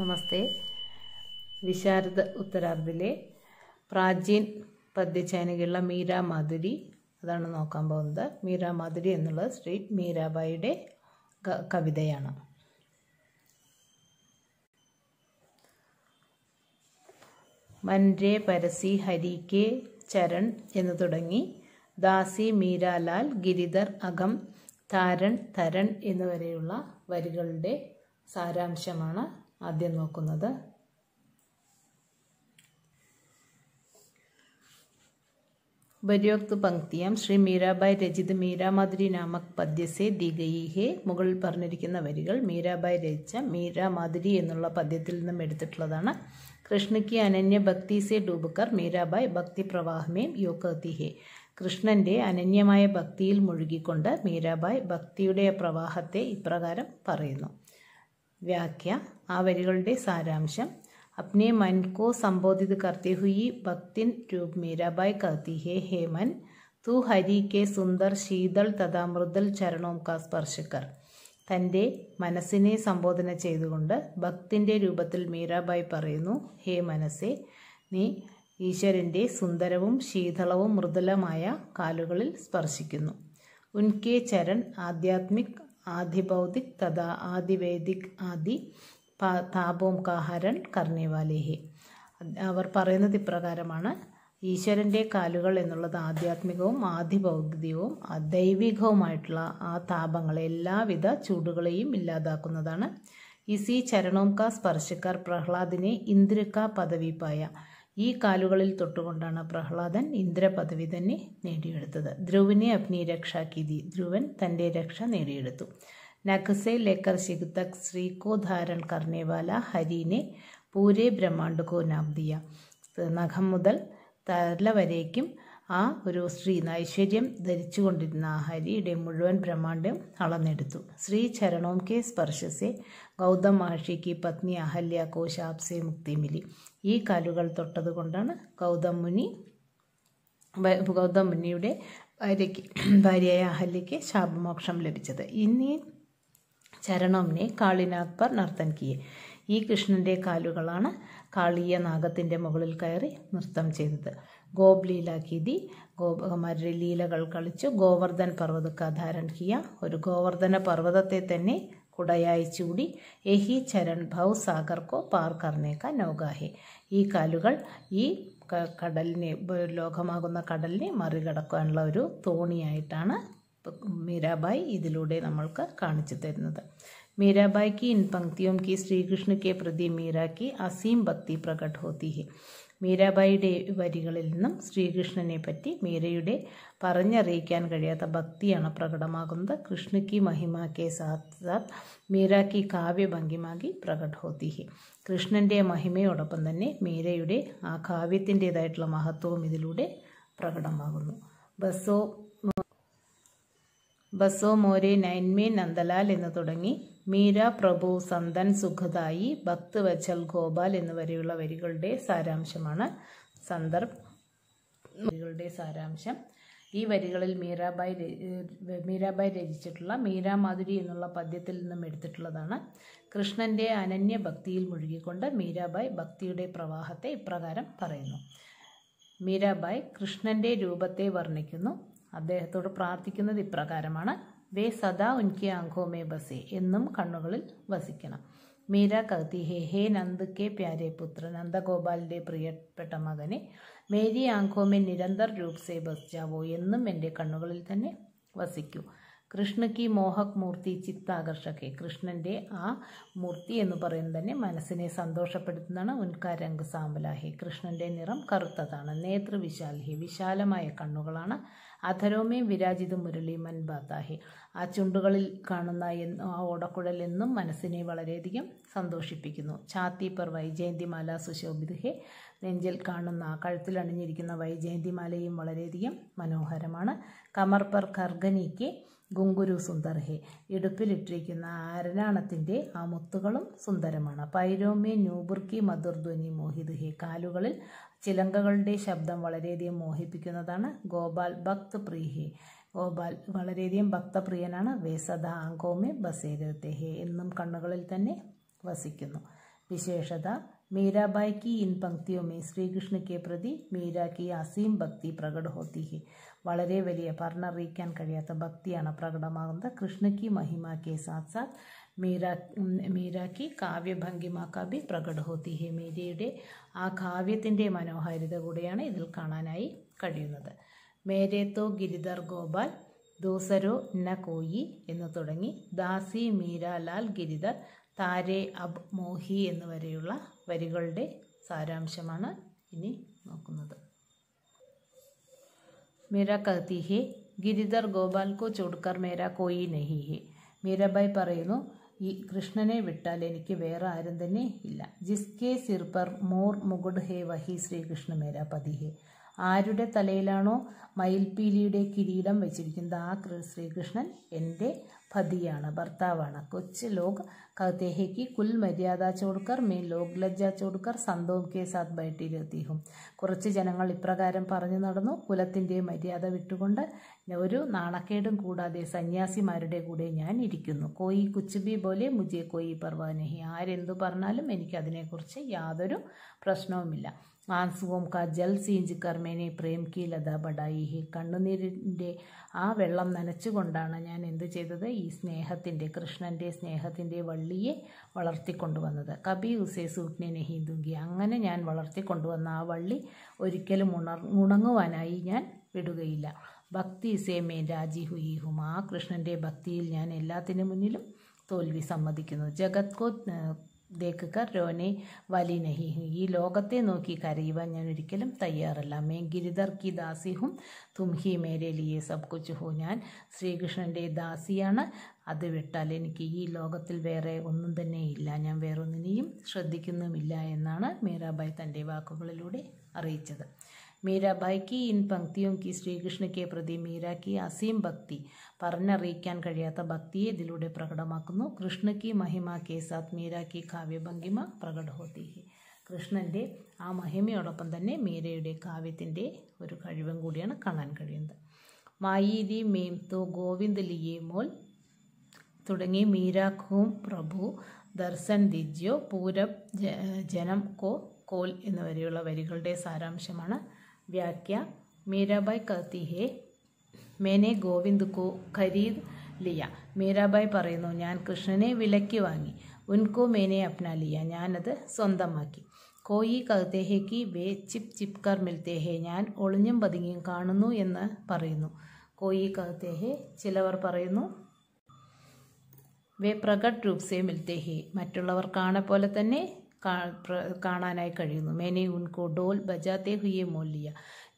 നമസ്തേ വിശാരദ ഉത്തരാർദിലെ പ്രാചീൻ പദ്യച്ചയന കീഴിലുള്ള മീരാ മാധുരി അതാണ് നോക്കാൻ പോകുന്നത് മീരാ മാധുരി എന്നുള്ളത് ശ്രീ മീരാബായിയുടെ കവിതയാണ് മൻരേ പരസി ഹരി കെ ചരൺ എന്ന് തുടങ്ങി ദാസി മീരാലാൽ ഗിരിധർ അകം താരൺ തരൺ എന്നുവരെയുള്ള വരികളുടെ സാരാംശമാണ് ആദ്യം നോക്കുന്നത് ഉപര്യോക്ത പങ്ക്തിയാം ശ്രീ മീരാബായ് രചിത് മീരാമാതിരി നാമക് പദ്യസെ ദി മുകളിൽ പറഞ്ഞിരിക്കുന്ന വരികൾ മീരാബായ് രചിച്ച മീരാമാതിരി എന്നുള്ള പദ്യത്തിൽ നിന്നും എടുത്തിട്ടുള്ളതാണ് കൃഷ്ണയ്ക്ക് അനന്യ ഭക്തി സെ ഡൂബക്കർ മീരാബായ് ഭക്തി പ്രവാഹമേം യോകത്തി കൃഷ്ണൻ്റെ അനന്യമായ ഭക്തിയിൽ മുഴുകിക്കൊണ്ട് മീരാബായ് ഭക്തിയുടെ പ്രവാഹത്തെ ഇപ്രകാരം പറയുന്നു വ്യാഖ്യ ആ വരികളുടെ സാരാംശം അപ്നെ മൻ കോ संबोधित കർത്തി ഹുയി ഭക്തിൻ രൂപ് മീരാബായ് കർത്തി है हे मन तू हरि के സുന്ദർ ശീതൾ തഥാ മൃദുൽ ചരണവും കാ സ്പർശിക്കർ തൻ്റെ മനസ്സിനെ സംബോധന ചെയ്തുകൊണ്ട് ഭക്തിൻ്റെ രൂപത്തിൽ മീരാബായ് പറയുന്നു ഹേ മനസ്സേ നീ ഈശ്വരൻ്റെ സുന്ദരവും ശീതളവും മൃദുലമായ കാലുകളിൽ സ്പർശിക്കുന്നു ഉൻകെ ചരൺ ആധ്യാത്മിക് ആദിഭൗതിക് തഥാ ആദിവേദിക് ആദി താപോം കാഹരൻ കർണിവാലേഹി അവർ പറയുന്നത് ഇപ്രകാരമാണ് ഈശ്വരൻ്റെ കാലുകൾ എന്നുള്ളത് ആധ്യാത്മികവും ആധിഭൗതികവും ദൈവികവുമായിട്ടുള്ള ആ താപങ്ങളെ എല്ലാവിധ ചൂടുകളെയും ഇല്ലാതാക്കുന്നതാണ് ഇസി ചരണോം കാ സ്പർശക്കാർ പ്രഹ്ലാദിനെ ഇന്ദ്രക്ക പദവി പായ ഈ കാലുകളിൽ തൊട്ടുകൊണ്ടാണ് പ്രഹ്ലാദൻ ഇന്ദ്രപദവി തന്നെ നേടിയെടുത്തത് ധ്രുവിനെ അഗ്നി രക്ഷാക്കിതി ധ്രുവൻ തൻ്റെ രക്ഷ നേടിയെടുത്തു नखसे लेकर शिग तक श्री को धारण करने वाला हरि ने पूरे ब्रह्मांड को नाम दिया നഖം മുതൽ തല വരേക്കും ആ ഒരു സ്ത്രീ ഐശ്വര്യം ധരിച്ചുകൊണ്ടിരുന്ന ആ ഹരിയുടെ മുഴുവൻ ബ്രഹ്മാണ്ടം അളന്നെടുത്തു ശ്രീ ചരണോം കെ സ്പർശസെ ഗൗതം മഹർഷിക്ക് പത്നി അഹല്യ കോശാപ്സെ മുക്തി മിലി ഈ കാലുകൾ തൊട്ടതുകൊണ്ടാണ് ഗൗതം മുനി ഗൗതം മുനിയുടെ ഭാര്യയ്ക്ക് ഭാര്യയായ അഹല്യയ്ക്ക് ശാപമോക്ഷം ലഭിച്ചത് ഇനി ചരണംനെ കാളിനാഗ് നർത്തൻ കിയെ ഈ കൃഷ്ണൻ്റെ കാലുകളാണ് കാളിയ നാഗത്തിൻ്റെ മുകളിൽ കയറി നൃത്തം ചെയ്തത് ഗോപ്ലീല കിതി ഗോപകുമാരുടെ ലീലകൾ കളിച്ചു ഗോവർദ്ധൻ പർവ്വതക്ക ധാരൻ കിയ ഒരു ഗോവർദ്ധന പർവ്വതത്തെ തന്നെ കുടയായി ചൂടി എഹി ചരൺ ഭൗ സാഗർക്കോ പാർ കർണേക്ക നൗഗാഹെ ഈ കാലുകൾ ഈ കടലിനെ ലോകമാകുന്ന കടലിനെ മറികടക്കാനുള്ള ഒരു തോണിയായിട്ടാണ് മീരാബായി ഇതിലൂടെ നമ്മൾക്ക് കാണിച്ചു തരുന്നത് मीराबाई की इन पंक्तियों की श्री कृष्ण के प्रति मीरा की മീരാബായിയുടെ വരികളിൽ നിന്നും ശ്രീകൃഷ്ണനെ പറ്റി മീരയുടെ പറഞ്ഞറിയിക്കാൻ കഴിയാത്ത ഭക്തിയാണ് പ്രകടമാകുന്നത് കൃഷ്ണക്ക് മഹിമാക്കെ സാത്ത് സാത്ത് മീരാക്ക് കാവ്യഭംഗിമാക്കി പ്രകട ഹോത്തിഹി കൃഷ്ണൻ്റെ മഹിമയോടൊപ്പം തന്നെ മീരയുടെ ആ കാവ്യത്തിൻ്റേതായിട്ടുള്ള മഹത്വവും ഇതിലൂടെ പ്രകടമാകുന്നു ബസോ ബസോ മോരെ നൈൻമേ നന്ദലാൽ എന്ന് തുടങ്ങി മീര പ്രഭു സന്തൻ സുഖതായി ഭക്ത് വച്ചൽ ഗോപാൽ എന്നിവരെയുള്ള വരികളുടെ സാരാംശമാണ് സന്ദർഭ് വരികളുടെ സാരാംശം ഈ വരികളിൽ മീരാബായി മീരാബായി രചിച്ചിട്ടുള്ള മീരാമാധുരി എന്നുള്ള പദ്യത്തിൽ നിന്നും എടുത്തിട്ടുള്ളതാണ് കൃഷ്ണൻ്റെ അനന്യ ഭക്തിയിൽ മുഴുകിക്കൊണ്ട് മീരാബായ് ഭക്തിയുടെ പ്രവാഹത്തെ ഇപ്രകാരം പറയുന്നു മീരാബായ് കൃഷ്ണൻ്റെ രൂപത്തെ വർണ്ണിക്കുന്നു അദ്ദേഹത്തോട് പ്രാർത്ഥിക്കുന്നത് ഇപ്രകാരമാണ് വേ സദാ ഉൻകി ആങ്കോമേ ബസേ എന്നും കണ്ണുകളിൽ വസിക്കണം മീര കൗതി ഹേ ഹേ നന്ദ് കെ പ്യാരെ പുത്ര നന്ദഗോപാലിൻ്റെ പ്രിയപ്പെട്ട മകനെ മേരി ആങ്കോമേ നിരന്തർ രൂപ് സേ ബസ് ജാവോ എന്നും എൻ്റെ കണ്ണുകളിൽ തന്നെ വസിക്കൂ കി മോഹക് മൂർത്തി ചിത്താകർഷകെ കൃഷ്ണൻ്റെ ആ മൂർത്തി എന്ന് പറയുന്നത് തന്നെ മനസ്സിനെ സന്തോഷപ്പെടുത്തുന്നതാണ് ഉൻകാരംഗ് സാമ്പലാഹെ കൃഷ്ണൻ്റെ നിറം കറുത്തതാണ് നേതൃവിശാൽഹി വിശാലമായ കണ്ണുകളാണ് അധരോമേ വിരാജിത മുരളി മൻബാത്താഹി ആ ചുണ്ടുകളിൽ കാണുന്ന ആ ഓടക്കുഴൽ എന്നും മനസ്സിനെ വളരെയധികം സന്തോഷിപ്പിക്കുന്നു ഛാത്തി പെർ വൈജയന്തിമാല സുശോഭിതഹെ നെഞ്ചിൽ കാണുന്ന കഴുത്തിൽ അണിഞ്ഞിരിക്കുന്ന വൈജയന്തിമാലയും വളരെയധികം മനോഹരമാണ് കമർ ഖർഗനിക്ക് ഗുങ്കുരു സുന്ദർഹെ ഇടുപ്പിലിട്ടിരിക്കുന്ന ആരണാണത്തിൻ്റെ ആ മുത്തുകളും സുന്ദരമാണ് പൈരോമേ ന്യൂബുർക്കി മധുർധ്വനി മോഹിത് ഹെ കാലുകളിൽ ചിലങ്കകളുടെ ശബ്ദം വളരെയധികം മോഹിപ്പിക്കുന്നതാണ് ഗോപാൽ ഭക്ത് പ്രീഹി ഗോപാൽ വളരെയധികം ഭക്തപ്രിയനാണ് വേസദ ആങ്കോമെ എന്നും കണ്ണുകളിൽ തന്നെ വസിക്കുന്നു വിശേഷത മീരാബായ് കി ഇൻ पंक्तियों में श्री कृष्ण के അസീം ഭക്തി പ്രകട होती വളരെ വലിയ പറഞ്ഞറിയിക്കാൻ കഴിയാത്ത ഭക്തിയാണ് പ്രകടമാകുന്നത് കൃഷ്ണ കി മഹിമ കെ സാത്ത് മീര മീര की കാവ്യഭംഗിമ കബി പ്രകടഹോത്തി ഹെ മീരയുടെ ആ കാവ്യത്തിൻ്റെ മനോഹാരിത കൂടെയാണ് ഇതിൽ കാണാനായി കഴിയുന്നത് മേരേത്തോ ഗിരിധർ ഗോപാൽ ദൂസരോ ന കോയി എന്ന് തുടങ്ങി ദാസി മീരാലാൽ ഗിരിധർ താരേ അബ് മോഹി എന്നുവരെയുള്ള വരികളുടെ സാരാംശമാണ് ഇനി നോക്കുന്നത് മീര കത്തി ഹെ ഗിരിധർ ഗോപാൽ കോ ചൂടുക്കർ മേര കോയി നഹി ഹെ മീരാബായി പറയുന്നു ഈ കൃഷ്ണനെ വിട്ടാൽ എനിക്ക് വേറെ ആരും തന്നെ ഇല്ല ജിസ്കെ സിർ മോർ മുകുട് ഹേ വഹി ശ്രീകൃഷ്ണ മേരാ പതി ഹേ ആരുടെ തലയിലാണോ മയിൽപ്പീലിയുടെ കിരീടം വെച്ചിരിക്കുന്നത് ആ ശ്രീകൃഷ്ണൻ എൻ്റെ പതിയാണ് ഭർത്താവാണ് കൊച്ച് ലോക് കഥേഹയ്ക്ക് കുൽ മര്യാദ ചോടുക്കർ മീൻ ലോക് ലജ്ജ ചോടുക്കർ സന്തോം കെ സാത്ത് ബൈട്ടിലെത്തി ഹും കുറച്ച് ജനങ്ങൾ ഇപ്രകാരം പറഞ്ഞു നടന്നു കുലത്തിൻ്റെ മര്യാദ വിട്ടുകൊണ്ട് ഒരു നാണക്കേടും കൂടാതെ സന്യാസിമാരുടെ കൂടെ ഞാൻ ഇരിക്കുന്നു കോയി കുച്ചുബി പോലെ മുജെ കോയി പർവാനഹി ആരെന്തു പറഞ്ഞാലും എനിക്കതിനെക്കുറിച്ച് യാതൊരു പ്രശ്നവുമില്ല ആൻസുവും കജൽ സീഞ്ച് കർമ്മേനെ പ്രേം കി ലത ബഡായി ഹി കണ്ണുനീരിൻ്റെ ആ വെള്ളം നനച്ചുകൊണ്ടാണ് ഞാൻ എന്ത് ചെയ്തത് ഈ സ്നേഹത്തിൻ്റെ കൃഷ്ണൻ്റെ സ്നേഹത്തിൻ്റെ വള്ളിയെ വളർത്തിക്കൊണ്ടുവന്നത് കബി ഉസേ സൂട്ട്നെ നെഹി ദുഗി അങ്ങനെ ഞാൻ വളർത്തിക്കൊണ്ടുവന്ന ആ വള്ളി ഒരിക്കലും ഉണർ ഉണങ്ങുവാനായി ഞാൻ വിടുകയില്ല ഭക്തി സേമേ രാജി ഹുയിഹും ഹും ആ കൃഷ്ണൻ്റെ ഭക്തിയിൽ ഞാൻ എല്ലാത്തിനു മുന്നിലും തോൽവി സമ്മതിക്കുന്നു ജഗത് കോ ദേക്ക് രോനെ വലി നഹി ഈ ലോകത്തെ നോക്കി കരയുവാൻ ഞാൻ ഒരിക്കലും തയ്യാറല്ല മേ ഗിരിധർ കി ദാസി ഹും തും ഹി മേരെ ലിയെ സബ് കുച്ച് ഹു ഞാൻ ശ്രീകൃഷ്ണൻ്റെ ദാസിയാണ് അത് വിട്ടാൽ എനിക്ക് ഈ ലോകത്തിൽ വേറെ ഒന്നും തന്നെ ഇല്ല ഞാൻ വേറൊന്നിനെയും ശ്രദ്ധിക്കുന്നുമില്ല എന്നാണ് മീരാബായ് തൻ്റെ വാക്കുകളിലൂടെ അറിയിച്ചത് മീരാബായ് की इन पंक्तियों की ശ്രീകൃഷ്ണ കെ പ്രതി മീര കി അസീം ഭക്തി പറഞ്ഞറിയിക്കാൻ കഴിയാത്ത ഭക്തിയെ ഇതിലൂടെ പ്രകടമാക്കുന്നു കൃഷ്ണ കി മഹിമ കെ സാത്ത് മീര കി കാവ്യഭംഗിമ പ്രകട ഹോത്തി കൃഷ്ണൻ്റെ ആ മഹിമയോടൊപ്പം തന്നെ മീരയുടെ കാവ്യത്തിൻ്റെ ഒരു കഴിവും കൂടിയാണ് കാണാൻ കഴിയുന്നത് മായീരി മേം തോ ഗോവിന്ദ് ലിയേ മോൾ തുടങ്ങി മീര ഖൂം പ്രഭു ദർശൻ ദിജ്യോ പൂരബ് ജനം കോ കോൽ എന്നിവരെയുള്ള വരികളുടെ സാരാംശമാണ് व्याख्या मीराबाई कहती है മേനെ ഗോവിന്ദ് കോ ഖരീദ് ലിയ മീരാബായ് പറയുന്നു ഞാൻ കൃഷ്ണനെ വിലയ്ക്ക് വാങ്ങി ഉൻകോ മേനെ അപ്ന ലിയ ഞാനത് സ്വന്തമാക്കി കോയി കഹത്തെ ഹെ കി വേ ചിപ് ചിപ് കർ മിൽത്തെ ഹെ ഞാൻ ഒളിഞ്ഞും പതുങ്ങിയും കാണുന്നു എന്ന് പറയുന്നു കോയി കഹത്തെ ഹെ ചിലവർ പറയുന്നു വേ പ്രകട് രൂപ് സേ മിൽത്തെ ഹെ മറ്റുള്ളവർ കാണെ പോലെ തന്നെ കാണാനായി കഴിയുന്നു मैंने उनको डोल बजाते हुए मोल लिया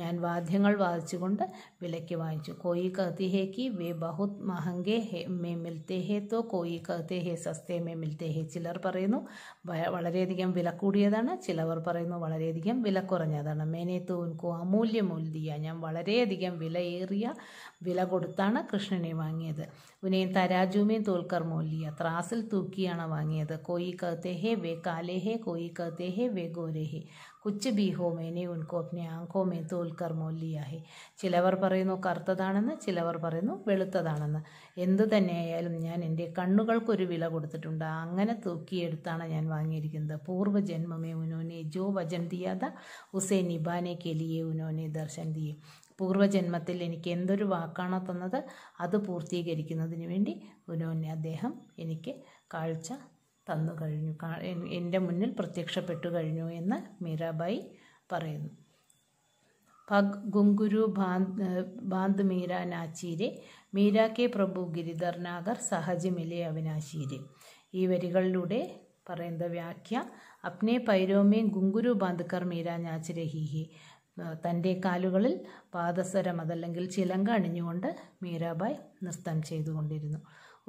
ഞാൻ വാദ്യങ്ങൾ വാദിച്ചുകൊണ്ട് വിലയ്ക്ക് വാങ്ങിച്ചു കോയി कहती है कि वे बहुत महंगे മേ മിൽത്തേ ഹേ തോ കോയി കഹത്തേ ഹേ സസ്തേ മേ മിൽത്തേ ഹേ ചിലർ പറയുന്നു വളരെയധികം വില കൂടിയതാണ് ചിലവർ പറയുന്നു വളരെയധികം വില കുറഞ്ഞതാണ് മേനെ തോ ഉൻകോ അമൂല്യ മൂല്യ ഞാൻ വളരെയധികം വിലയേറിയ വില കൊടുത്താണ് കൃഷ്ണനെ വാങ്ങിയത് ഉനെയും തരാജുമേയും തോൽക്കർ മൂല്യ ത്രാസിൽ തൂക്കിയാണ് വാങ്ങിയത് കോയി കഹത്തേ ഹേ വേ കാലേ ഹേ കോയി കഹത്തേ ഹേ വേ ഗോരേ ഹേ കുച്ചു ബി ഹോ മേനെ ഉൻകോ അപ്നെ മേ തോൽക്കർ മോല്ലിയാഹെ ചിലവർ പറയുന്നു കറുത്തതാണെന്ന് ചിലവർ പറയുന്നു വെളുത്തതാണെന്ന് എന്തു തന്നെയായാലും ഞാൻ എൻ്റെ കണ്ണുകൾക്കൊരു വില കൊടുത്തിട്ടുണ്ട് അങ്ങനെ തൂക്കിയെടുത്താണ് ഞാൻ വാങ്ങിയിരിക്കുന്നത് പൂർവ്വ ജന്മമേ ഉനോനെ ജോ വചൻ ദിയാത ഉസേ നിബാനെ കെലിയെ ഉനോനെ ദർശൻ ദിയെ പൂർവ്വജന്മത്തിൽ എനിക്ക് എന്തൊരു വാക്കാണോ തന്നത് അത് പൂർത്തീകരിക്കുന്നതിന് വേണ്ടി ഉനോനെ അദ്ദേഹം എനിക്ക് കാഴ്ച തന്നു കഴിഞ്ഞു എൻ്റെ മുന്നിൽ പ്രത്യക്ഷപ്പെട്ടു കഴിഞ്ഞു എന്ന് മീരാബായി പറയുന്നു പഗ് ഗുങ്കുരു ഭാന്ത് ഭാന്ത് മീര നാച്ചീരെ മീര കെ പ്രഭു ഗിരിധർ നാഗർ സഹജമിലെ അവിനാശീരെ ഈ വരികളിലൂടെ പറയുന്ന വ്യാഖ്യ അപ്നെ പൈരോമേ ഗുങ്കുരു ബാന്ധക്കർ മീര നാച്ചിരെ ഹിഹി തൻ്റെ കാലുകളിൽ പാദസരം അതല്ലെങ്കിൽ ചിലങ്ക അണിഞ്ഞുകൊണ്ട് മീരാബായ് നൃത്തം ചെയ്തുകൊണ്ടിരുന്നു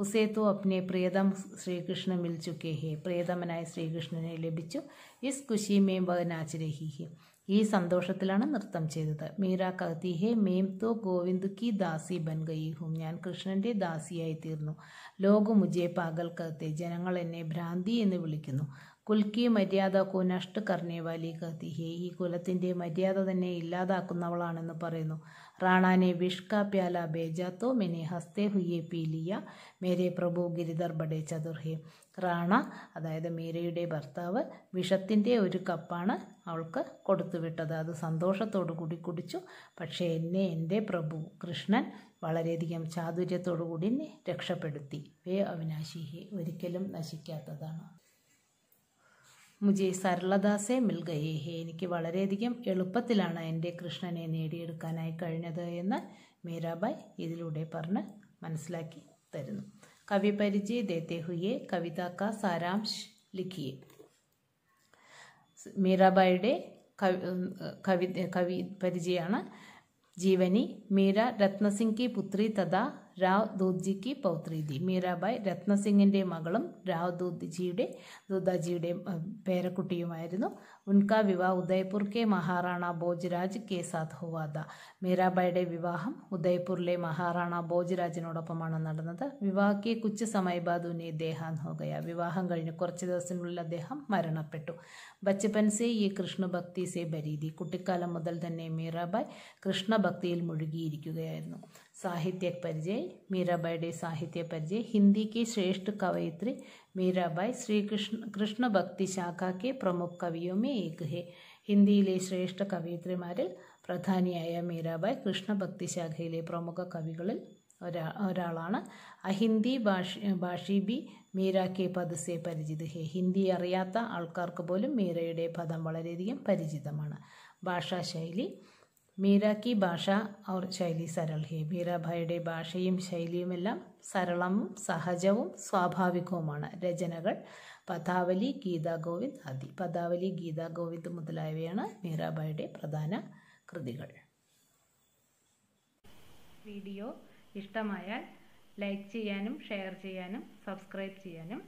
ഉസേ തോ അപ്നെ പ്രിയതം ശ്രീകൃഷ്ണ മിൽ ഹേ പ്രിയതമനായ ശ്രീകൃഷ്ണനെ ലഭിച്ചു ഇസ് കുശി മേം വ നാച്ച് ഈ സന്തോഷത്തിലാണ് നൃത്തം ചെയ്തത് മീര കഹത്തി ഹേ മേം തോ ഗോവിന്ദ് കി ദാസി ബൻ ഗയി ഹും ഞാൻ കൃഷ്ണൻ്റെ ദാസിയായി തീർന്നു ലോകമുജേ പാകൽ കഹത്തെ ജനങ്ങൾ എന്നെ ഭ്രാന്തി എന്ന് വിളിക്കുന്നു കുൽക്കി മര്യാദ കോ നഷ്ട് കർണേ വാലി കഹത്തിഹെ ഈ കുലത്തിൻ്റെ മര്യാദ തന്നെ ഇല്ലാതാക്കുന്നവളാണെന്ന് പറയുന്നു റാണാനെ വിഷ്ക പ്യാല ബേജാത്തോ മെനെ ഹസ്തേ ഹുയെ പീലിയ മേരെ പ്രഭു ഗിരിധർ ബഡേ ചതുർഹെ റാണ അതായത് മീരയുടെ ഭർത്താവ് വിഷത്തിൻ്റെ ഒരു കപ്പാണ് അവൾക്ക് കൊടുത്തുവിട്ടത് അത് സന്തോഷത്തോടു കൂടി കുടിച്ചു പക്ഷേ എന്നെ എൻ്റെ പ്രഭു കൃഷ്ണൻ വളരെയധികം ചാതുര്യത്തോടു കൂടി എന്നെ രക്ഷപ്പെടുത്തി വേ അവിനാശിഹി ഒരിക്കലും നശിക്കാത്തതാണ് മുജേ മുജെ സരളദാസെ ഹേ എനിക്ക് വളരെയധികം എളുപ്പത്തിലാണ് എൻ്റെ കൃഷ്ണനെ നേടിയെടുക്കാനായി കഴിഞ്ഞത് എന്ന് മീരാബായ് ഇതിലൂടെ പറഞ്ഞ് മനസ്സിലാക്കി തരുന്നു കവി പരിചയ ദേത്തെ ഹുയെ കവിത സാരാംശ് ലിഖിയെ മീരാബായിയുടെ കവി കവി പരിചയമാണ് ജീവനി മീര രത്നസിംഗ് കി പുത്രി തഥാ രാവ് ദൂത്ജിക്ക് പൗത്രീതി മീരാബായ് രത്നസിംഗിൻ്റെ മകളും രാവ് ദൂത്ജിയുടെ ദൂതാജിയുടെ പേരക്കുട്ടിയുമായിരുന്നു ഉൻകാ വിവാഹ ഉദയ്പൂർ കെ മഹാറാണ ബോജ്രാജ് കെ സാത്ത് ഹുവാദ മീരാബായുടെ വിവാഹം ഉദയ്പൂരിലെ മഹാറാണ ബോജ്രാജിനോടൊപ്പമാണ് നടന്നത് വിവാഹക്കെ കുച്ച് സമയബാദ് ഉന്നെ ദേഹാൻ ഹോഗയ വിവാഹം കഴിഞ്ഞ് കുറച്ച് ദിവസത്തിനുള്ളിൽ അദ്ദേഹം മരണപ്പെട്ടു ബച്ചപ്പൻ സേ ഈ കൃഷ്ണഭക്തി സേ ബരീതി കുട്ടിക്കാലം മുതൽ തന്നെ മീരാബായ് കൃഷ്ണഭക്തിയിൽ മുഴുകിയിരിക്കുകയായിരുന്നു साहित्य परिचय मीराबाई डे साहित्य परिचय ശ്രേഷ്ഠ കവയിത്രി श्रेष्ठ ശ്രീകൃഷ്ണ मीराबाई श्री कृष्ण कृष्ण भक्ति शाखा के प्रमुख ഹിന്ദിയിലെ ശ്രേഷ്ഠ കവയിത്രിമാരിൽ പ്രധാനിയായ മീരാബായ് കൃഷ്ണഭക്തി ശാഖയിലെ പ്രമുഖ കവികളിൽ ഒരാ ഒരാളാണ് അഹിന്ദി ഭാഷ ഭാഷി ബി മീര കെ പദസെ പരിചിത് ഹെ ഹിന്ദി അറിയാത്ത ആൾക്കാർക്ക് പോലും മീരയുടെ പദം വളരെയധികം പരിചിതമാണ് ഭാഷാശൈലി മീര കി ഭാഷ ഔർ ശൈലി സരൾ ഹി മീരാഭായിയുടെ ഭാഷയും ശൈലിയുമെല്ലാം സരളവും സഹജവും സ്വാഭാവികവുമാണ് രചനകൾ പദാവലി ഗീതാ ഗോവിന്ദ് ആദി പദാവലി ഗീതാ ഗോവിന്ദ് മുതലായവയാണ് മീരാഭായിയുടെ പ്രധാന കൃതികൾ വീഡിയോ ഇഷ്ടമായാൽ ലൈക്ക് ചെയ്യാനും ഷെയർ ചെയ്യാനും സബ്സ്ക്രൈബ് ചെയ്യാനും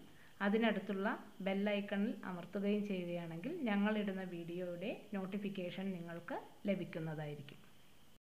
അതിനടുത്തുള്ള ബെല്ലൈക്കണിൽ അമർത്തുകയും ചെയ്യുകയാണെങ്കിൽ ഞങ്ങളിടുന്ന വീഡിയോയുടെ നോട്ടിഫിക്കേഷൻ നിങ്ങൾക്ക് ലഭിക്കുന്നതായിരിക്കും